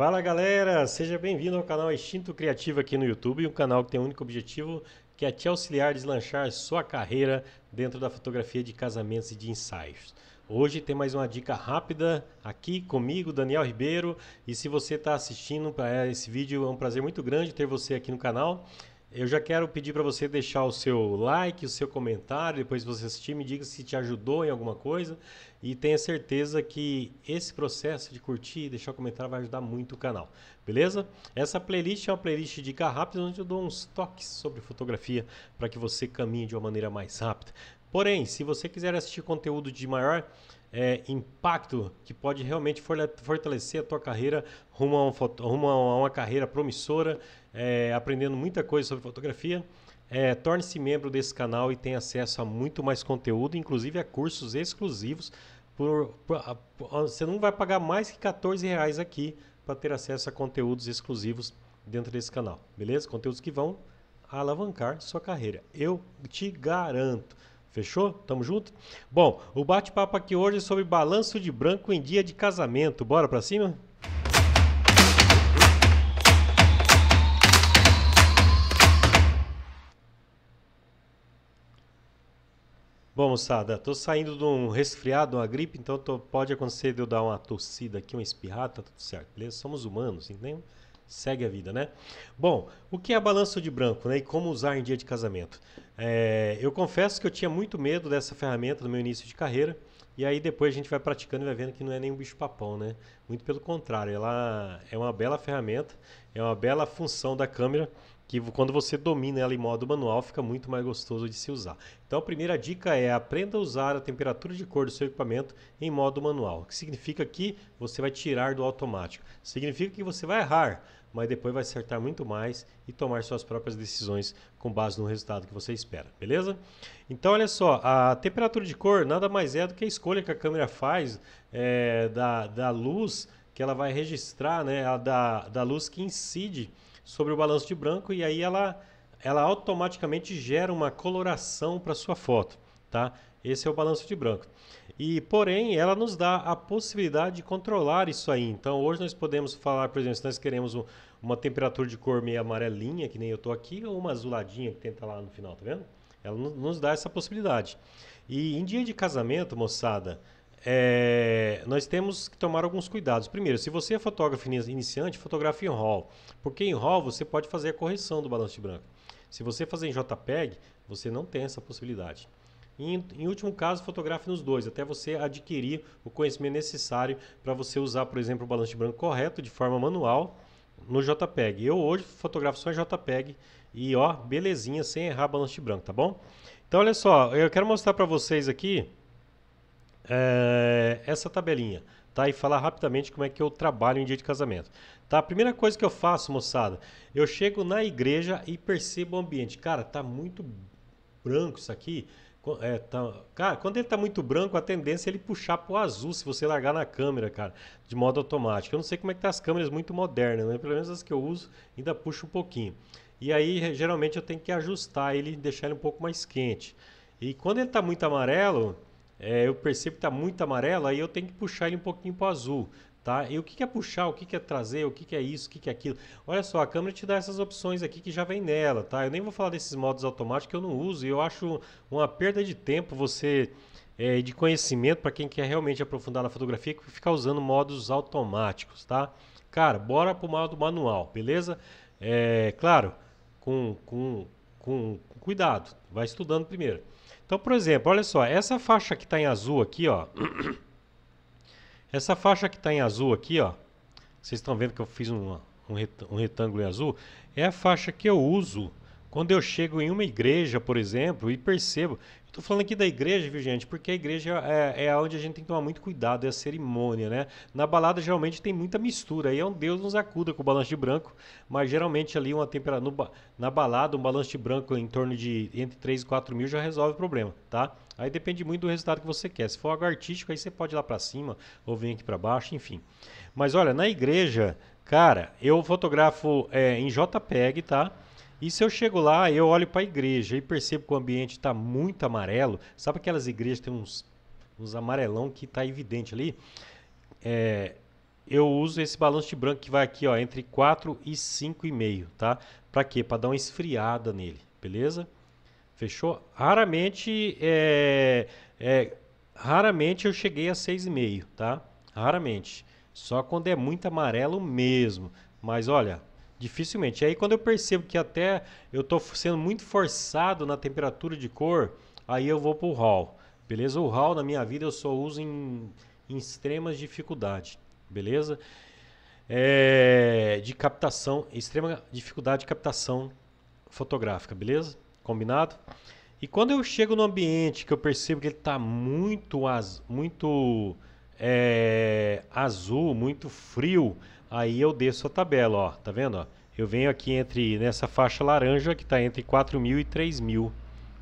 Fala galera, seja bem-vindo ao canal Extinto Criativo aqui no YouTube, um canal que tem o um único objetivo que é te auxiliar a deslanchar sua carreira dentro da fotografia de casamentos e de ensaios. Hoje tem mais uma dica rápida aqui comigo, Daniel Ribeiro. E se você está assistindo para esse vídeo, é um prazer muito grande ter você aqui no canal. Eu já quero pedir para você deixar o seu like, o seu comentário, depois você assistir, me diga se te ajudou em alguma coisa e tenha certeza que esse processo de curtir e deixar o comentário vai ajudar muito o canal, beleza? Essa playlist é uma playlist de dica rápida onde eu dou uns toques sobre fotografia para que você caminhe de uma maneira mais rápida. Porém, se você quiser assistir conteúdo de maior é, impacto que pode realmente fortalecer a tua carreira rumo a, um, rumo a uma carreira promissora é, aprendendo muita coisa sobre fotografia. É, Torne-se membro desse canal e tenha acesso a muito mais conteúdo, inclusive a cursos exclusivos. Por, por, você não vai pagar mais que 14 reais aqui para ter acesso a conteúdos exclusivos dentro desse canal, beleza? Conteúdos que vão alavancar sua carreira. Eu te garanto. Fechou? Tamo junto? Bom, o bate-papo aqui hoje é sobre balanço de branco em dia de casamento. Bora pra cima? Bom, moçada, tô saindo de um resfriado, uma gripe, então tô, pode acontecer de eu dar uma tossida aqui, uma espirrada, tá tudo certo, beleza? Somos humanos, entendeu? Segue a vida, né? Bom, o que é balanço de branco, né? E como usar em dia de casamento? É, eu confesso que eu tinha muito medo dessa ferramenta no meu início de carreira, e aí depois a gente vai praticando e vai vendo que não é nenhum bicho-papão, né? Muito pelo contrário, ela é uma bela ferramenta, é uma bela função da câmera que quando você domina ela em modo manual, fica muito mais gostoso de se usar. Então a primeira dica é aprenda a usar a temperatura de cor do seu equipamento em modo manual, que significa que você vai tirar do automático. Significa que você vai errar, mas depois vai acertar muito mais e tomar suas próprias decisões com base no resultado que você espera, beleza? Então, olha só, a temperatura de cor nada mais é do que a escolha que a câmera faz é, da, da luz que ela vai registrar né, a da, da luz que incide sobre o balanço de branco e aí ela, ela automaticamente gera uma coloração para sua foto. Tá? Esse é o balanço de branco. E porém, ela nos dá a possibilidade de controlar isso aí. Então, hoje nós podemos falar, por exemplo, se nós queremos um, uma temperatura de cor meio amarelinha, que nem eu estou aqui, ou uma azuladinha que tenta lá no final, tá vendo? Ela nos dá essa possibilidade. E em dia de casamento, moçada, é, nós temos que tomar alguns cuidados. Primeiro, se você é fotógrafo iniciante, fotografe em RAW, porque em RAW você pode fazer a correção do balanço de branco. Se você fazer em JPEG, você não tem essa possibilidade. Em, em último caso, fotografe nos dois, até você adquirir o conhecimento necessário para você usar, por exemplo, o balanço de branco correto de forma manual no JPEG. Eu hoje fotografo só em JPEG e ó, belezinha, sem errar balanço de branco, tá bom? Então olha só, eu quero mostrar para vocês aqui é, essa tabelinha, tá? E falar rapidamente como é que eu trabalho em dia de casamento. Tá? A primeira coisa que eu faço, moçada, eu chego na igreja e percebo o ambiente. Cara, tá muito branco isso aqui. É, tá, cara, quando ele tá muito branco, a tendência é ele puxar pro azul se você largar na câmera, cara, de modo automático. Eu não sei como é que tá as câmeras muito modernas, né? Pelo menos as que eu uso ainda puxa um pouquinho. E aí, geralmente, eu tenho que ajustar ele, deixar ele um pouco mais quente. E quando ele tá muito amarelo, é, eu percebo que está muito amarelo, aí eu tenho que puxar ele um pouquinho para o azul. Tá? E o que, que é puxar, o que, que é trazer, o que, que é isso, o que, que é aquilo. Olha só, a câmera te dá essas opções aqui que já vem nela. Tá? Eu nem vou falar desses modos automáticos que eu não uso e eu acho uma perda de tempo você é, de conhecimento para quem quer realmente aprofundar na fotografia que ficar usando modos automáticos, tá? Cara, bora pro modo manual, beleza? É, claro, com, com com, com cuidado, vai estudando primeiro. Então, por exemplo, olha só, essa faixa que está em azul aqui, ó. Essa faixa que está em azul aqui, ó. Vocês estão vendo que eu fiz um, retângulo em azul. É a faixa que eu uso quando eu chego em uma igreja, por exemplo, e percebo. Estou falando aqui da igreja, viu, gente? Porque a igreja é, é onde a gente tem que tomar muito cuidado, é a cerimônia, né? Na balada geralmente tem muita mistura, aí é um Deus nos acuda com o balanço de branco, mas geralmente ali uma temperatura. Na balada, um balanço de branco em torno de entre 3 e 4 mil já resolve o problema, tá? Aí depende muito do resultado que você quer. Se for algo artístico, aí você pode ir lá para cima ou vir aqui para baixo, enfim. Mas olha, na igreja, cara, eu fotografo é, em JPEG, tá? E se eu chego lá, eu olho para a igreja e percebo que o ambiente está muito amarelo, sabe aquelas igrejas que tem uns, uns amarelão que está evidente ali? É, eu uso esse balanço de branco que vai aqui ó, entre 4 e 5,5, tá? Para quê? Para dar uma esfriada nele, beleza? Fechou? Raramente, é, é, raramente eu cheguei a 6,5, tá? Raramente. Só quando é muito amarelo mesmo. Mas olha, Dificilmente. E aí quando eu percebo que até eu estou sendo muito forçado na temperatura de cor, aí eu vou pro RAW. Beleza? O RAW na minha vida eu só uso em, em extremas dificuldade. Beleza? É, de captação, extrema dificuldade de captação fotográfica, beleza? Combinado? E quando eu chego no ambiente que eu percebo que ele está muito, az, muito é, azul, muito frio, aí eu desço a tabela, ó, tá vendo? Ó? Eu venho aqui entre nessa faixa laranja que está entre 4 mil e 3 mil,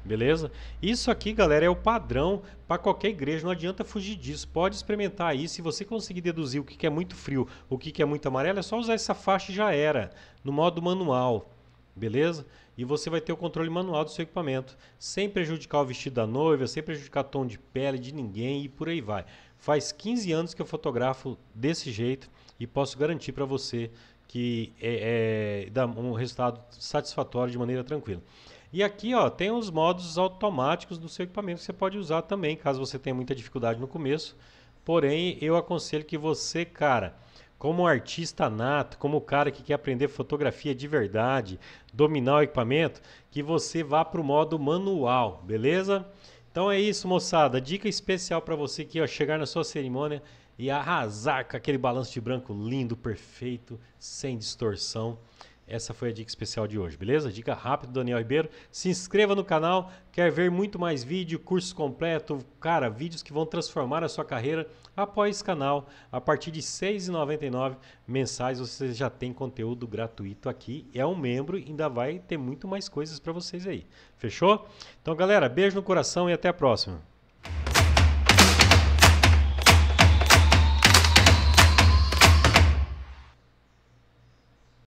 beleza? Isso aqui, galera, é o padrão para qualquer igreja, não adianta fugir disso. Pode experimentar aí, se você conseguir deduzir o que, que é muito frio, o que, que é muito amarelo, é só usar essa faixa e já era, no modo manual, beleza? e você vai ter o controle manual do seu equipamento, sem prejudicar o vestido da noiva, sem prejudicar o tom de pele de ninguém e por aí vai. Faz 15 anos que eu fotografo desse jeito e posso garantir para você que é, é, dá um resultado satisfatório de maneira tranquila. E aqui ó, tem os modos automáticos do seu equipamento que você pode usar também, caso você tenha muita dificuldade no começo. Porém, eu aconselho que você, cara, como artista nato, como cara que quer aprender fotografia de verdade, dominar o equipamento, que você vá para o modo manual, beleza? Então é isso, moçada. Dica especial para você que ó, chegar na sua cerimônia e arrasar com aquele balanço de branco lindo, perfeito, sem distorção. Essa foi a dica especial de hoje, beleza? Dica rápida do Daniel Ribeiro. Se inscreva no canal, quer ver muito mais vídeo, curso completo, cara, vídeos que vão transformar a sua carreira. Apoie esse canal. A partir de R$ 6,99 mensais você já tem conteúdo gratuito aqui. É um membro e ainda vai ter muito mais coisas para vocês aí. Fechou? Então, galera, beijo no coração e até a próxima.